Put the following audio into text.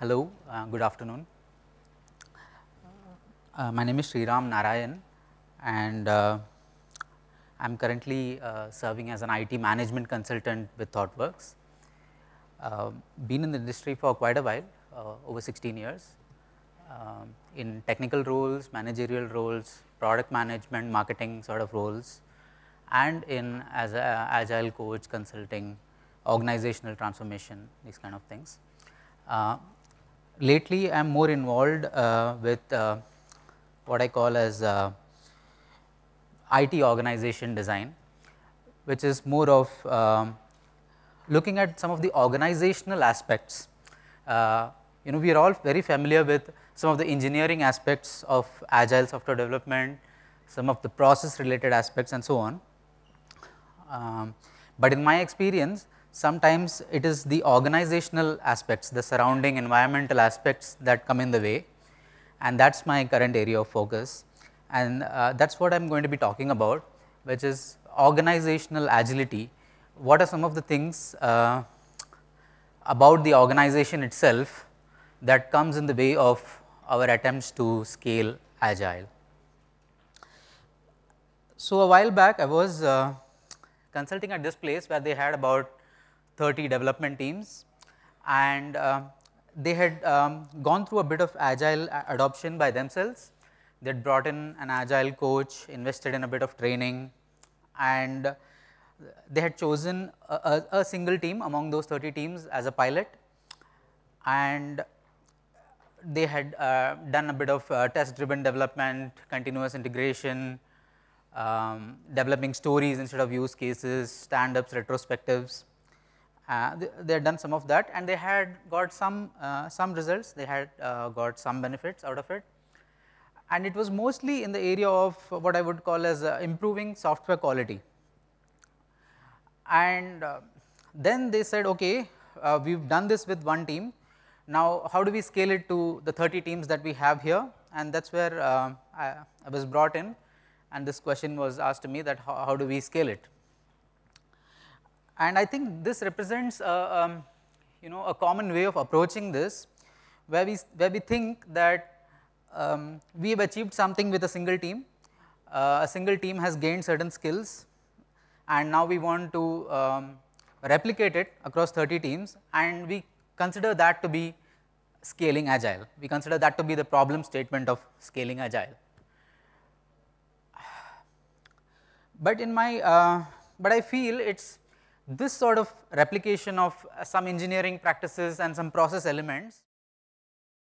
Hello, uh, good afternoon. Uh, my name is Sriram Narayan and uh, I am currently uh, serving as an IT management consultant with ThoughtWorks. Uh, been in the industry for quite a while, uh, over 16 years, in technical roles, managerial roles, product management, marketing sort of roles and in as a agile coach, consulting, organizational transformation, these kind of things lately I am more involved uh, with uh, what I call as uh, IT organization design, which is more of um, looking at some of the organizational aspects. Uh, you know, we are all very familiar with some of the engineering aspects of agile software development, some of the process related aspects and so on. Um, but in my experience, sometimes it is the organizational aspects, the surrounding environmental aspects that come in the way and that is my current area of focus and uh, that is what I am going to be talking about which is organizational agility. What are some of the things uh, about the organization itself that comes in the way of our attempts to scale agile. So, a while back I was uh, consulting at this place where they had about 30 development teams and uh, they had um, gone through a bit of agile uh, adoption by themselves. They had brought in an agile coach, invested in a bit of training and uh, they had chosen a, a, a single team among those 30 teams as a pilot and they had uh, done a bit of uh, test driven development, continuous integration, um, developing stories instead of use cases, stand ups, retrospectives uh, they, they, had done some of that and they had got some, uh, some results, they had uh, got some benefits out of it. And it was mostly in the area of what I would call as uh, improving software quality. And uh, then they said, okay, uh, we have done this with one team, now how do we scale it to the 30 teams that we have here and that is where I, I was brought in and this question was asked to me that how, how do we scale it. And I think this represents, a, um, you know, a common way of approaching this where we, where we think that um, we have achieved something with a single team, uh, a single team has gained certain skills and now we want to um, replicate it across 30 teams and we consider that to be scaling agile. We consider that to be the problem statement of scaling agile. But in my, uh, but I feel it's this sort of replication of some engineering practices and some process elements